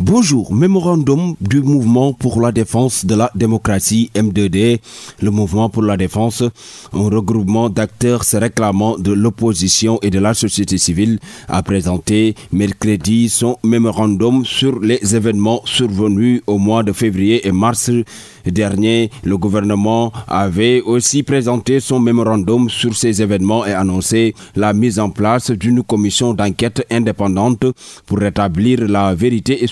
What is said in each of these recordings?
Bonjour, mémorandum du mouvement pour la défense de la démocratie M2D. Le mouvement pour la défense, un regroupement d'acteurs se réclamant de l'opposition et de la société civile, a présenté mercredi son mémorandum sur les événements survenus au mois de février et mars dernier. Le gouvernement avait aussi présenté son mémorandum sur ces événements et annoncé la mise en place d'une commission d'enquête indépendante pour rétablir la vérité et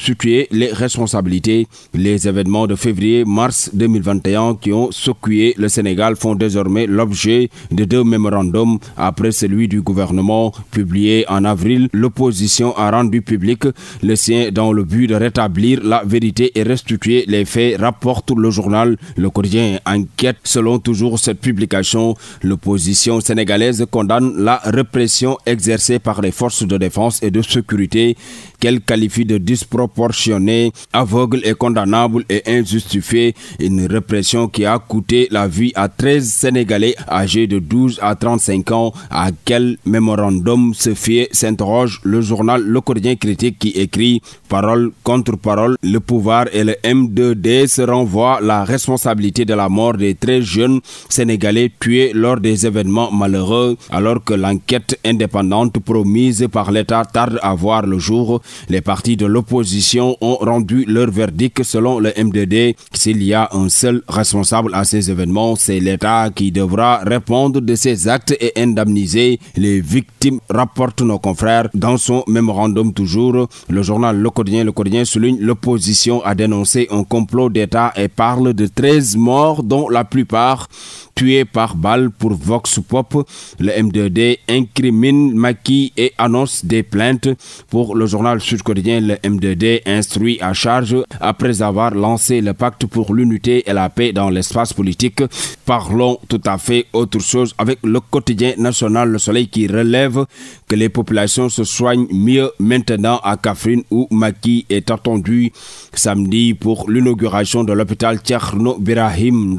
les responsabilités. Les événements de février-mars 2021 qui ont secoué le Sénégal font désormais l'objet de deux mémorandums après celui du gouvernement publié en avril. L'opposition a rendu public le sien dans le but de rétablir la vérité et restituer les faits, rapporte le journal Le Courrier Enquête. Selon toujours cette publication, l'opposition sénégalaise condamne la répression exercée par les forces de défense et de sécurité qu'elle qualifie de disproportionnée disproportionnée, aveugle et condamnable et injustifié. une répression qui a coûté la vie à 13 Sénégalais âgés de 12 à 35 ans. À quel mémorandum se fier s'interroge le journal Le Quotidien Critique qui écrit Parole contre parole, le pouvoir et le M2D se renvoient la responsabilité de la mort des très jeunes Sénégalais tués lors des événements malheureux, alors que l'enquête indépendante promise par l'État tarde à voir le jour. Les partis de l'opposition ont rendu leur verdict selon le MDD. S'il y a un seul responsable à ces événements, c'est l'État qui devra répondre de ses actes et indemniser les victimes, rapportent nos confrères dans son mémorandum toujours. Le journal local le quotidien souligne l'opposition a dénoncé un complot d'État et parle de 13 morts, dont la plupart tués par balle pour Vox Pop. Le MDD incrimine Maki et annonce des plaintes. Pour le journal Sud Quotidien, le MDD instruit à charge après avoir lancé le pacte pour l'unité et la paix dans l'espace politique. Parlons tout à fait autre chose avec le quotidien national Le Soleil qui relève que les populations se soignent mieux maintenant à Kafrine ou Maki qui est attendu samedi pour l'inauguration de l'hôpital Tcherno Birahim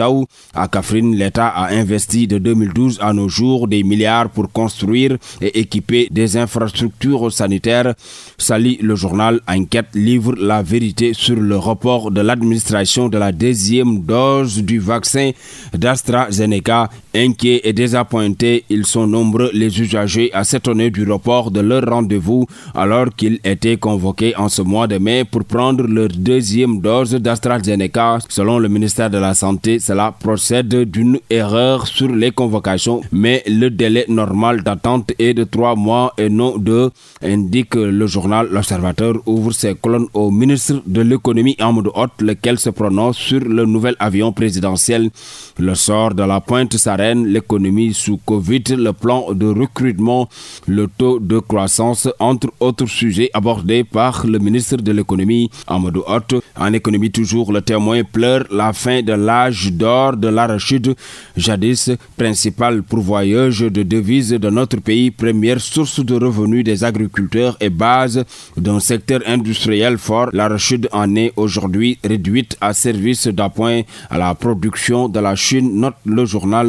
À Kafrine, l'État a investi de 2012 à nos jours des milliards pour construire et équiper des infrastructures sanitaires. Sali, le journal Enquête, livre la vérité sur le report de l'administration de la deuxième dose du vaccin d'AstraZeneca. Inquiets et désappointés, ils sont nombreux les usagers à s'étonner du report de leur rendez-vous alors qu'ils étaient convoqués en ce mois de mai pour prendre leur deuxième dose d'AstraZeneca. Selon le ministère de la Santé, cela procède d'une erreur sur les convocations, mais le délai normal d'attente est de trois mois et non de, indique le journal L'Observateur, ouvre ses colonnes au ministre de l'économie mode haute, lequel se prononce sur le nouvel avion présidentiel, le sort de la pointe sarène, l'économie sous Covid, le plan de recrutement, le taux de croissance, entre autres sujets abordés par le ministre ministre de l'économie, En mode haute, En économie toujours, le témoin pleure la fin de l'âge d'or de l'arachide, jadis principal pourvoyeur de devises de notre pays, première source de revenus des agriculteurs et base d'un secteur industriel fort. L'arachide en est aujourd'hui réduite à service d'appoint à la production de la Chine, note le journal.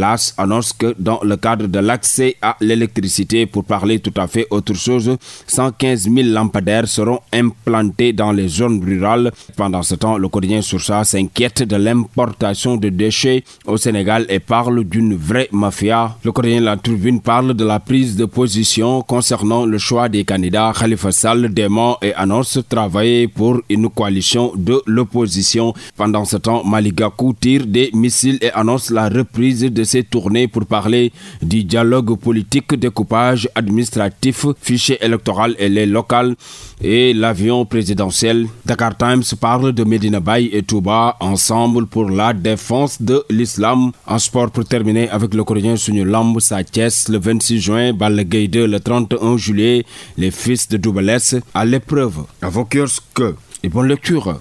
L'AS annonce que dans le cadre de l'accès à l'électricité, pour parler tout à fait autre chose, 115 000 lampadaires seront implanté implantés dans les zones rurales. Pendant ce temps, le Coréen sur s'inquiète de l'importation de déchets au Sénégal et parle d'une vraie mafia. Le Coréen La Tribune parle de la prise de position concernant le choix des candidats. Khalifa Sall dément et annonce travailler pour une coalition de l'opposition. Pendant ce temps, Maligaku tire des missiles et annonce la reprise de ses tournées pour parler du dialogue politique, découpage administratif, fichier électoral et les locales. Et l'avion présidentiel. Dakar Times parle de Medina Bay et Touba ensemble pour la défense de l'islam. Un sport pour terminer avec le Coréen sa Satiès le 26 juin, 2 le 31 juillet, les fils de Doubalès à l'épreuve. À que et bonne lecture.